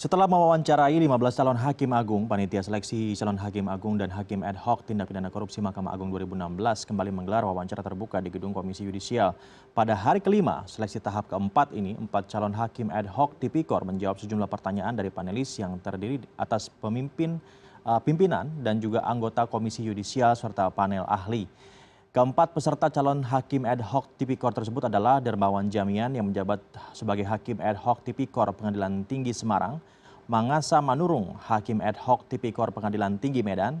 Setelah mewawancarai 15 calon hakim agung, panitia seleksi calon hakim agung dan hakim ad hoc tindak pidana korupsi Mahkamah Agung 2016 kembali menggelar wawancara terbuka di gedung Komisi Yudisial. Pada hari kelima, seleksi tahap keempat ini, empat calon hakim ad hoc tipikor menjawab sejumlah pertanyaan dari panelis yang terdiri atas pemimpin, uh, pimpinan dan juga anggota Komisi Yudisial serta panel ahli. Keempat peserta calon hakim ad hoc tipikor tersebut adalah Dermawan Jamian yang menjabat sebagai hakim ad hoc tipikor Pengadilan Tinggi Semarang, Mangasa Manurung, hakim ad hoc tipikor Pengadilan Tinggi Medan,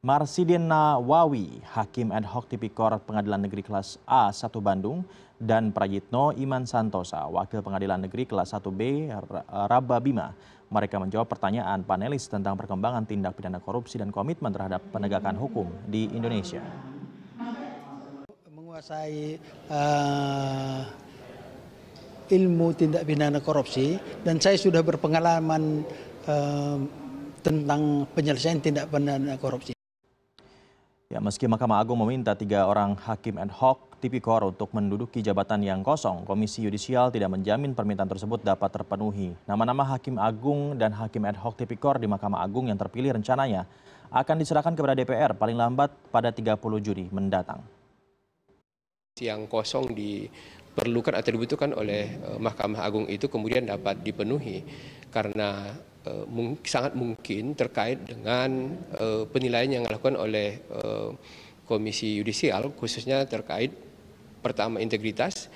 Marsidin Wawi hakim ad hoc tipikor Pengadilan Negeri kelas A1 Bandung, dan Prajitno Iman Santosa, wakil Pengadilan Negeri kelas 1B Rababima. Mereka menjawab pertanyaan panelis tentang perkembangan tindak pidana korupsi dan komitmen terhadap penegakan hukum di Indonesia menguasai uh, ilmu tindak pidana korupsi dan saya sudah berpengalaman uh, tentang penyelesaian tindak pidana korupsi. Ya, meski Mahkamah Agung meminta tiga orang hakim ad hoc tipikor untuk menduduki jabatan yang kosong, Komisi Yudisial tidak menjamin permintaan tersebut dapat terpenuhi. Nama-nama Hakim Agung dan Hakim ad hoc tipikor di Mahkamah Agung yang terpilih rencananya akan diserahkan kepada DPR paling lambat pada 30 Juni mendatang yang kosong diperlukan atau dibutuhkan oleh eh, Mahkamah Agung itu kemudian dapat dipenuhi karena eh, sangat mungkin terkait dengan eh, penilaian yang dilakukan oleh Komisi Yudisial khususnya terkait pertama integritas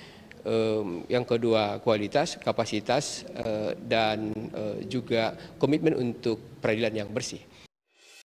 yang kedua kualitas, kapasitas, dan juga komitmen untuk peradilan yang bersih.